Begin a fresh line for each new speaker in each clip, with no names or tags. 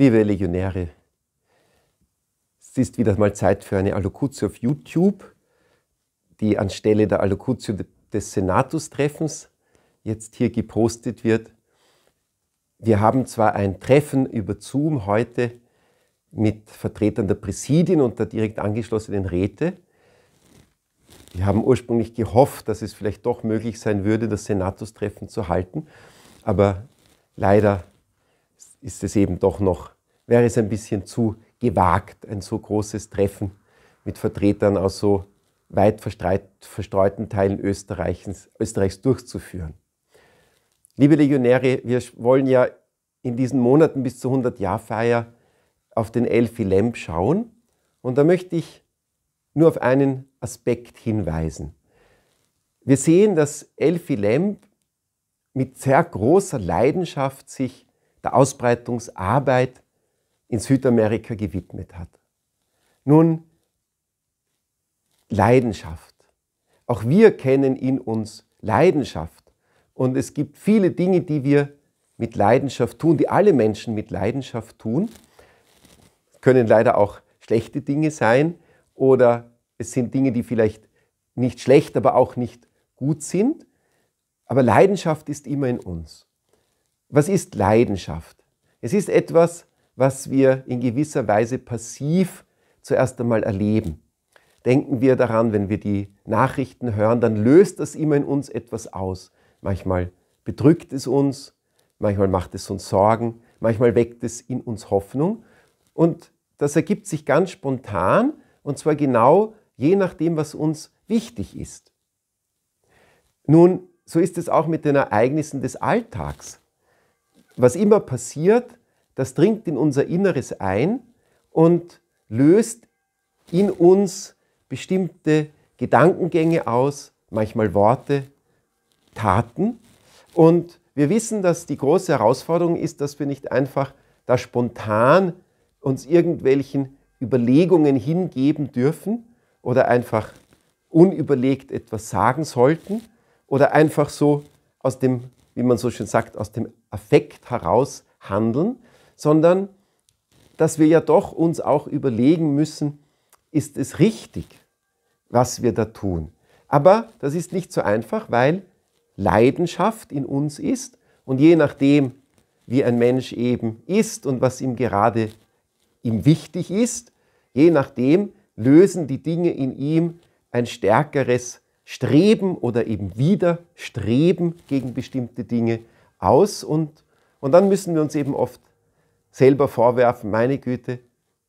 Liebe Legionäre, es ist wieder mal Zeit für eine Allokutio auf YouTube, die anstelle der Allokutio des Senatus-Treffens jetzt hier gepostet wird. Wir haben zwar ein Treffen über Zoom heute mit Vertretern der Präsidien und der direkt angeschlossenen Räte. Wir haben ursprünglich gehofft, dass es vielleicht doch möglich sein würde, das Senatus-Treffen zu halten, aber leider ist es eben doch noch, wäre es ein bisschen zu gewagt, ein so großes Treffen mit Vertretern aus so weit verstreuten Teilen Österreichs, Österreichs durchzuführen. Liebe Legionäre, wir wollen ja in diesen Monaten bis zur 100-Jahr-Feier auf den Elfi Lemp schauen. Und da möchte ich nur auf einen Aspekt hinweisen. Wir sehen, dass Elfi Lemp mit sehr großer Leidenschaft sich der Ausbreitungsarbeit in Südamerika gewidmet hat. Nun, Leidenschaft. Auch wir kennen in uns Leidenschaft. Und es gibt viele Dinge, die wir mit Leidenschaft tun, die alle Menschen mit Leidenschaft tun. Es können leider auch schlechte Dinge sein oder es sind Dinge, die vielleicht nicht schlecht, aber auch nicht gut sind. Aber Leidenschaft ist immer in uns. Was ist Leidenschaft? Es ist etwas, was wir in gewisser Weise passiv zuerst einmal erleben. Denken wir daran, wenn wir die Nachrichten hören, dann löst das immer in uns etwas aus. Manchmal bedrückt es uns, manchmal macht es uns Sorgen, manchmal weckt es in uns Hoffnung. Und das ergibt sich ganz spontan und zwar genau je nachdem, was uns wichtig ist. Nun, so ist es auch mit den Ereignissen des Alltags was immer passiert, das dringt in unser Inneres ein und löst in uns bestimmte Gedankengänge aus, manchmal Worte, Taten. Und wir wissen, dass die große Herausforderung ist, dass wir nicht einfach da spontan uns irgendwelchen Überlegungen hingeben dürfen oder einfach unüberlegt etwas sagen sollten oder einfach so aus dem wie man so schön sagt, aus dem Affekt heraus handeln, sondern dass wir ja doch uns auch überlegen müssen, ist es richtig, was wir da tun. Aber das ist nicht so einfach, weil Leidenschaft in uns ist und je nachdem, wie ein Mensch eben ist und was ihm gerade ihm wichtig ist, je nachdem lösen die Dinge in ihm ein stärkeres Streben oder eben Widerstreben gegen bestimmte Dinge aus und, und dann müssen wir uns eben oft selber vorwerfen, meine Güte,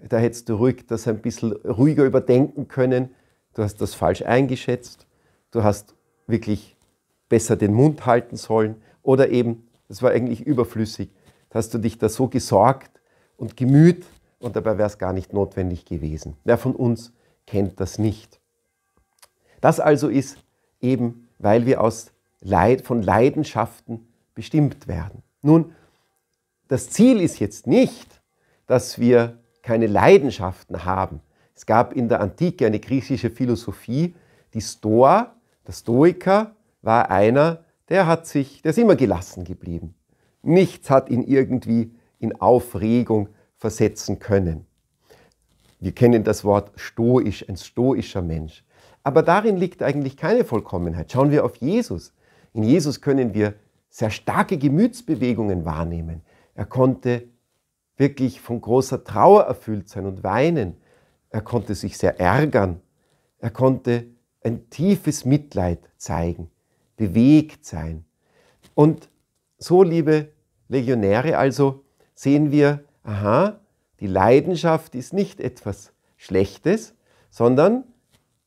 da hättest du ruhig das ein bisschen ruhiger überdenken können, du hast das falsch eingeschätzt, du hast wirklich besser den Mund halten sollen oder eben, das war eigentlich überflüssig, hast du dich da so gesorgt und gemüht und dabei wäre es gar nicht notwendig gewesen. Wer von uns kennt das nicht? Das also ist eben, weil wir aus Leid, von Leidenschaften bestimmt werden. Nun, das Ziel ist jetzt nicht, dass wir keine Leidenschaften haben. Es gab in der Antike eine griechische Philosophie, die Stoa, der Stoiker war einer, der hat sich, der ist immer gelassen geblieben. Nichts hat ihn irgendwie in Aufregung versetzen können. Wir kennen das Wort stoisch, ein stoischer Mensch. Aber darin liegt eigentlich keine Vollkommenheit. Schauen wir auf Jesus. In Jesus können wir sehr starke Gemütsbewegungen wahrnehmen. Er konnte wirklich von großer Trauer erfüllt sein und weinen. Er konnte sich sehr ärgern. Er konnte ein tiefes Mitleid zeigen, bewegt sein. Und so, liebe Legionäre, also sehen wir, aha, die Leidenschaft ist nicht etwas Schlechtes, sondern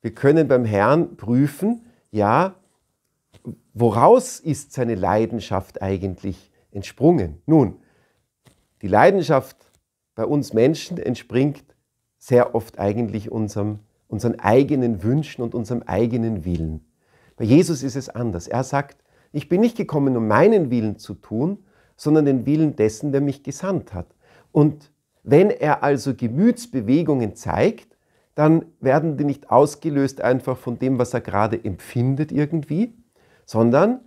wir können beim Herrn prüfen, ja, woraus ist seine Leidenschaft eigentlich entsprungen? Nun, die Leidenschaft bei uns Menschen entspringt sehr oft eigentlich unserem, unseren eigenen Wünschen und unserem eigenen Willen. Bei Jesus ist es anders. Er sagt, ich bin nicht gekommen, um meinen Willen zu tun, sondern den Willen dessen, der mich gesandt hat. Und wenn er also Gemütsbewegungen zeigt, dann werden die nicht ausgelöst einfach von dem, was er gerade empfindet irgendwie, sondern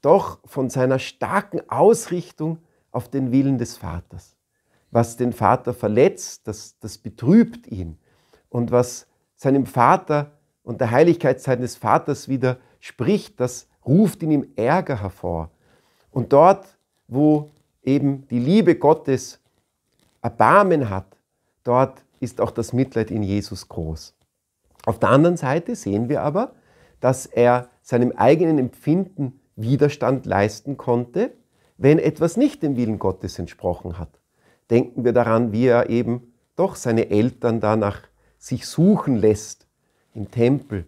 doch von seiner starken Ausrichtung auf den Willen des Vaters. Was den Vater verletzt, das, das betrübt ihn. Und was seinem Vater und der Heiligkeit seines Vaters widerspricht, das ruft in ihm Ärger hervor. Und dort, wo eben die Liebe Gottes Erbarmen hat, dort ist auch das Mitleid in Jesus groß. Auf der anderen Seite sehen wir aber, dass er seinem eigenen Empfinden Widerstand leisten konnte, wenn etwas nicht dem Willen Gottes entsprochen hat. Denken wir daran, wie er eben doch seine Eltern danach sich suchen lässt im Tempel,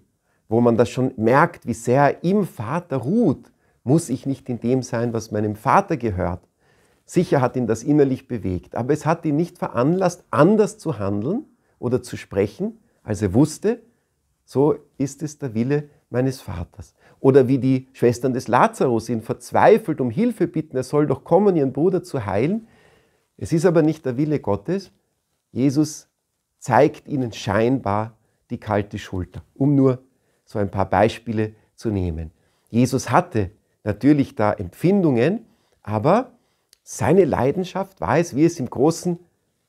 wo man das schon merkt, wie sehr er im Vater ruht. Muss ich nicht in dem sein, was meinem Vater gehört? Sicher hat ihn das innerlich bewegt, aber es hat ihn nicht veranlasst, anders zu handeln oder zu sprechen, als er wusste, so ist es der Wille meines Vaters. Oder wie die Schwestern des Lazarus ihn verzweifelt um Hilfe bitten, er soll doch kommen, ihren Bruder zu heilen. Es ist aber nicht der Wille Gottes. Jesus zeigt ihnen scheinbar die kalte Schulter, um nur so ein paar Beispiele zu nehmen. Jesus hatte natürlich da Empfindungen, aber seine Leidenschaft war es, wie es im großen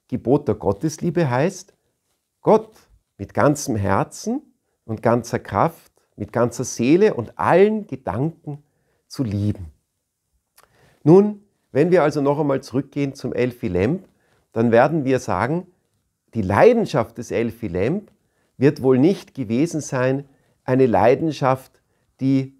Gebot der Gottesliebe heißt, Gott mit ganzem Herzen und ganzer Kraft, mit ganzer Seele und allen Gedanken zu lieben. Nun, wenn wir also noch einmal zurückgehen zum Elfi Lemp, dann werden wir sagen, die Leidenschaft des Elfi Lemp wird wohl nicht gewesen sein, eine Leidenschaft, die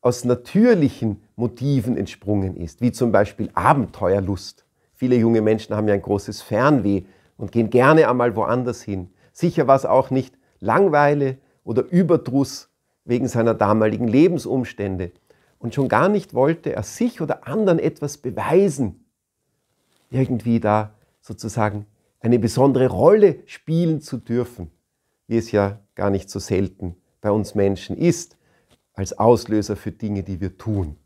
aus natürlichen Motiven entsprungen ist, wie zum Beispiel Abenteuerlust. Viele junge Menschen haben ja ein großes Fernweh und gehen gerne einmal woanders hin. Sicher war es auch nicht Langweile oder Überdruss wegen seiner damaligen Lebensumstände. Und schon gar nicht wollte er sich oder anderen etwas beweisen. Irgendwie da sozusagen eine besondere Rolle spielen zu dürfen, wie es ja gar nicht so selten bei uns Menschen ist, als Auslöser für Dinge, die wir tun.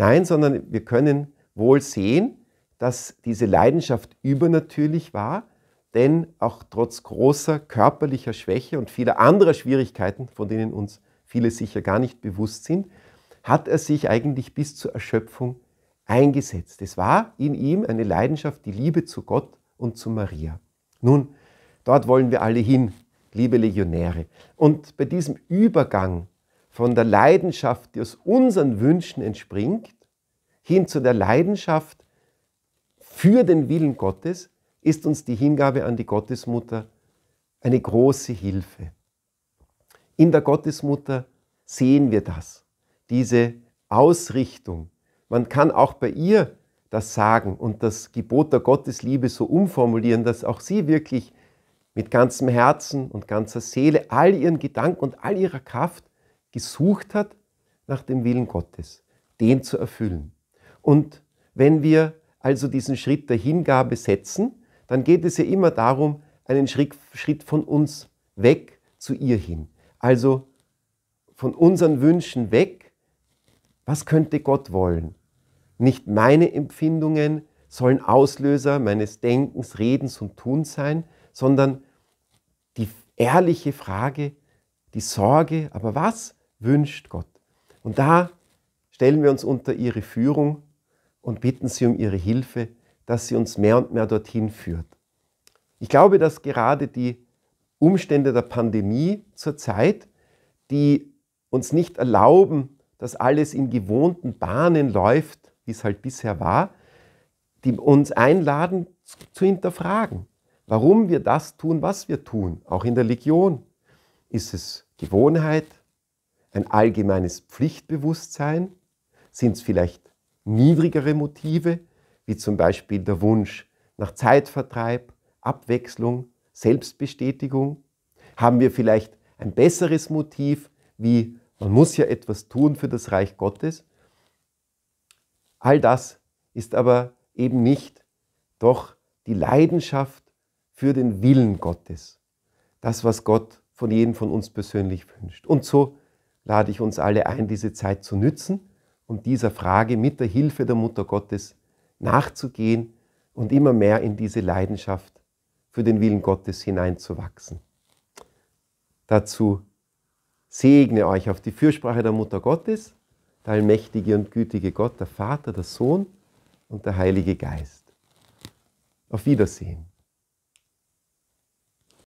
Nein, sondern wir können wohl sehen, dass diese Leidenschaft übernatürlich war, denn auch trotz großer körperlicher Schwäche und vieler anderer Schwierigkeiten, von denen uns viele sicher gar nicht bewusst sind, hat er sich eigentlich bis zur Erschöpfung eingesetzt. Es war in ihm eine Leidenschaft, die Liebe zu Gott und zu Maria. Nun, dort wollen wir alle hin, liebe Legionäre. Und bei diesem Übergang von der Leidenschaft, die aus unseren Wünschen entspringt, hin zu der Leidenschaft für den Willen Gottes, ist uns die Hingabe an die Gottesmutter eine große Hilfe. In der Gottesmutter sehen wir das, diese Ausrichtung. Man kann auch bei ihr das sagen und das Gebot der Gottesliebe so umformulieren, dass auch sie wirklich mit ganzem Herzen und ganzer Seele all ihren Gedanken und all ihrer Kraft gesucht hat nach dem Willen Gottes, den zu erfüllen. Und wenn wir also diesen Schritt der Hingabe setzen, dann geht es ja immer darum, einen Schritt, von uns weg zu ihr hin. Also von unseren Wünschen weg, was könnte Gott wollen? Nicht meine Empfindungen sollen Auslöser meines Denkens, Redens und Tuns sein, sondern die ehrliche Frage, die Sorge, aber was wünscht Gott. Und da stellen wir uns unter ihre Führung und bitten sie um ihre Hilfe, dass sie uns mehr und mehr dorthin führt. Ich glaube, dass gerade die Umstände der Pandemie zurzeit, die uns nicht erlauben, dass alles in gewohnten Bahnen läuft, wie es halt bisher war, die uns einladen zu hinterfragen, warum wir das tun, was wir tun, auch in der Legion. Ist es Gewohnheit? ein allgemeines Pflichtbewusstsein? Sind es vielleicht niedrigere Motive, wie zum Beispiel der Wunsch nach Zeitvertreib, Abwechslung, Selbstbestätigung? Haben wir vielleicht ein besseres Motiv, wie man muss ja etwas tun für das Reich Gottes? All das ist aber eben nicht doch die Leidenschaft für den Willen Gottes. Das, was Gott von jedem von uns persönlich wünscht. Und so lade ich uns alle ein, diese Zeit zu nützen und dieser Frage mit der Hilfe der Mutter Gottes nachzugehen und immer mehr in diese Leidenschaft für den Willen Gottes hineinzuwachsen. Dazu segne euch auf die Fürsprache der Mutter Gottes, der allmächtige und gütige Gott, der Vater, der Sohn und der Heilige Geist. Auf Wiedersehen.